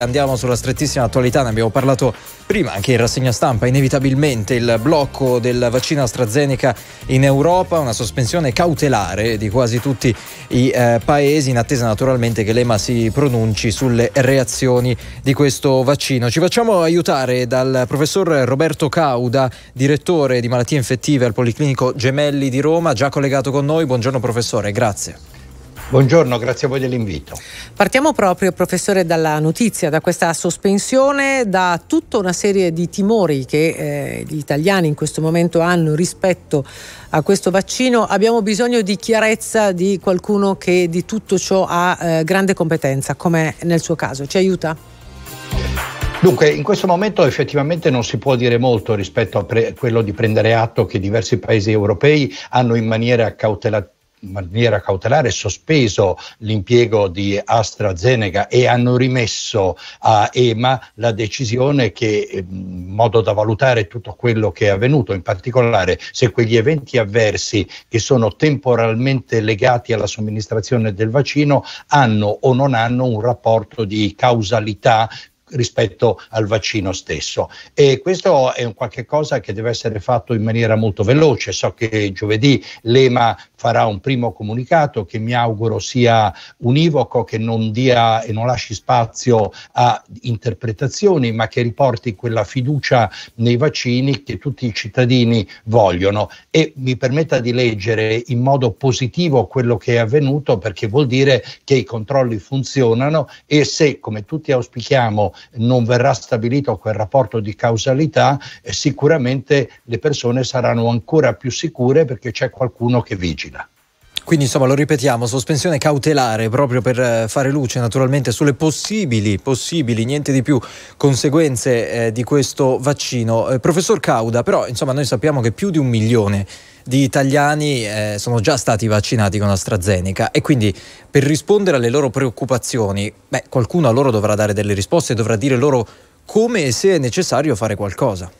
Andiamo sulla strettissima attualità, ne abbiamo parlato prima anche in rassegna stampa, inevitabilmente il blocco del vaccino AstraZeneca in Europa, una sospensione cautelare di quasi tutti i eh, paesi in attesa naturalmente che l'EMA si pronunci sulle reazioni di questo vaccino. Ci facciamo aiutare dal professor Roberto Cauda, direttore di malattie infettive al Policlinico Gemelli di Roma, già collegato con noi. Buongiorno professore, grazie. Buongiorno, grazie a voi dell'invito. Partiamo proprio, professore, dalla notizia, da questa sospensione, da tutta una serie di timori che eh, gli italiani in questo momento hanno rispetto a questo vaccino. Abbiamo bisogno di chiarezza di qualcuno che di tutto ciò ha eh, grande competenza, come nel suo caso. Ci aiuta? Dunque, in questo momento effettivamente non si può dire molto rispetto a pre- quello di prendere atto che diversi paesi europei hanno in maniera cautelativa maniera cautelare sospeso l'impiego di AstraZeneca e hanno rimesso a EMA la decisione che ehm, in modo da valutare tutto quello che è avvenuto, in particolare se quegli eventi avversi che sono temporalmente legati alla somministrazione del vaccino hanno o non hanno un rapporto di causalità rispetto al vaccino stesso. E questo è un qualche cosa che deve essere fatto in maniera molto veloce. So che giovedì l'EMA farà un primo comunicato che mi auguro sia univoco, che non dia e non lasci spazio a interpretazioni, ma che riporti quella fiducia nei vaccini che tutti i cittadini vogliono e mi permetta di leggere in modo positivo quello che è avvenuto perché vuol dire che i controlli funzionano e se, come tutti auspichiamo, non verrà stabilito quel rapporto di causalità, sicuramente le persone saranno ancora più sicure perché c'è qualcuno che vigila. Quindi insomma lo ripetiamo, sospensione cautelare proprio per eh, fare luce naturalmente sulle possibili, possibili, niente di più, conseguenze eh, di questo vaccino. Eh, professor Cauda, però insomma noi sappiamo che più di un milione di italiani eh, sono già stati vaccinati con AstraZeneca e quindi per rispondere alle loro preoccupazioni, beh, qualcuno a loro dovrà dare delle risposte e dovrà dire loro come e se è necessario fare qualcosa.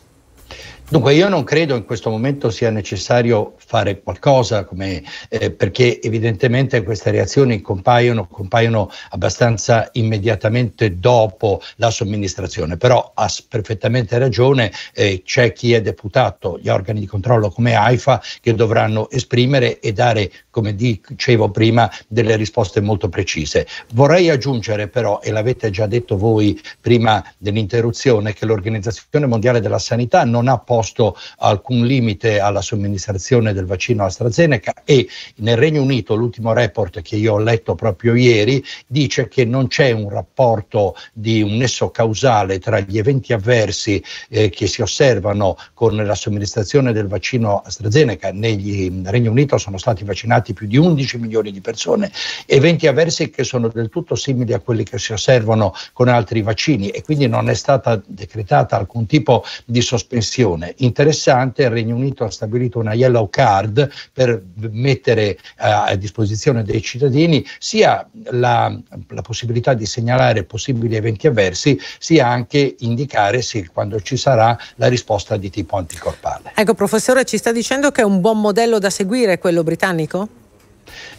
Dunque io non credo in questo momento sia necessario fare qualcosa come, eh, perché evidentemente queste reazioni compaiono, compaiono, abbastanza immediatamente dopo la somministrazione, però ha perfettamente ragione, eh, c'è chi è deputato, gli organi di controllo come AIFA che dovranno esprimere e dare, come dicevo prima, delle risposte molto precise. Vorrei aggiungere però, e l'avete già detto voi prima dell'interruzione, che l'Organizzazione Mondiale della Sanità non ha posto posto alcun limite alla somministrazione del vaccino AstraZeneca e nel Regno Unito l'ultimo report che io ho letto proprio ieri dice che non c'è un rapporto di un nesso causale tra gli eventi avversi eh, che si osservano con la somministrazione del vaccino AstraZeneca. Negli, nel Regno Unito sono stati vaccinati più di 11 milioni di persone, eventi avversi che sono del tutto simili a quelli che si osservano con altri vaccini e quindi non è stata decretata alcun tipo di sospensione interessante, il Regno Unito ha stabilito una yellow card per mettere eh, a disposizione dei cittadini sia la, la possibilità di segnalare possibili eventi avversi, sia anche indicare se quando ci sarà la risposta di tipo anticorpale. Ecco, professore, ci sta dicendo che è un buon modello da seguire quello britannico?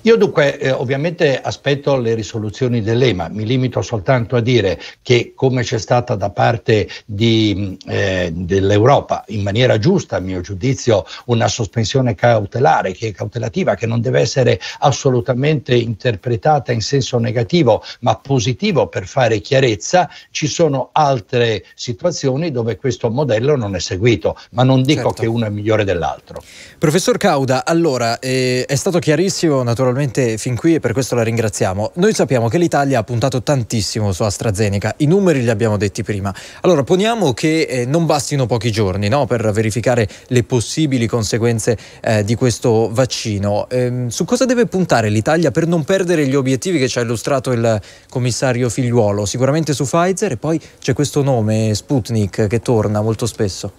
Io dunque eh, ovviamente aspetto le risoluzioni dell'EMA, mi limito soltanto a dire che come c'è stata da parte di, mm, eh, dell'Europa, in maniera giusta a mio giudizio, una sospensione cautelare che è cautelativa, che non deve essere assolutamente interpretata in senso negativo ma positivo per fare chiarezza, ci sono altre situazioni dove questo modello non è seguito, ma non dico certo. che uno è migliore dell'altro. Professor Cauda, allora eh, è stato chiarissimo naturalmente fin qui e per questo la ringraziamo. Noi sappiamo che l'Italia ha puntato tantissimo su AstraZeneca, i numeri li abbiamo detti prima. Allora poniamo che eh, non bastino pochi giorni no, per verificare le possibili conseguenze eh, di questo vaccino. Eh, su cosa deve puntare l'Italia per non perdere gli obiettivi che ci ha illustrato il commissario Figliuolo? Sicuramente su Pfizer e poi c'è questo nome Sputnik che torna molto spesso.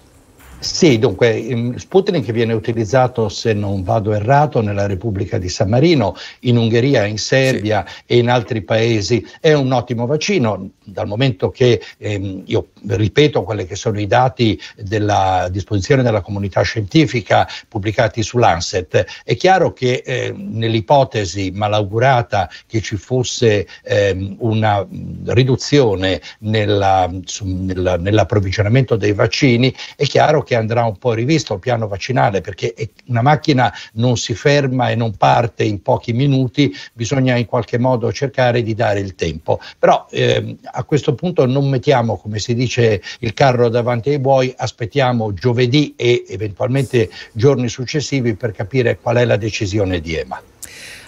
Sì, dunque Sputnik viene utilizzato, se non vado errato, nella Repubblica di San Marino, in Ungheria, in Serbia sì. e in altri paesi. È un ottimo vaccino, dal momento che ehm, io ripeto quelli che sono i dati della disposizione della comunità scientifica pubblicati su Lancet. È chiaro che eh, nell'ipotesi malaugurata che ci fosse ehm, una riduzione nella, su, nella, nell'approvvigionamento dei vaccini, è chiaro che che andrà un po' rivisto il piano vaccinale perché una macchina non si ferma e non parte in pochi minuti, bisogna in qualche modo cercare di dare il tempo. Però ehm, a questo punto non mettiamo, come si dice, il carro davanti ai buoi, aspettiamo giovedì e eventualmente giorni successivi per capire qual è la decisione di EMA.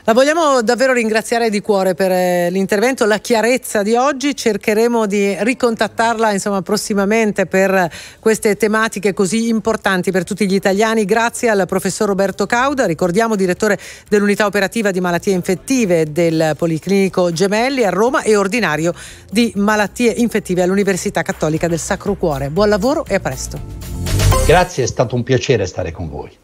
La vogliamo davvero ringraziare di cuore per eh, l'intervento, la chiarezza di oggi. Cercheremo di ricontattarla insomma, prossimamente per queste tematiche così importanti per tutti gli italiani. Grazie al professor Roberto Cauda, ricordiamo direttore dell'unità operativa di malattie infettive del Policlinico Gemelli a Roma e ordinario di malattie infettive all'Università Cattolica del Sacro Cuore. Buon lavoro e a presto. Grazie, è stato un piacere stare con voi.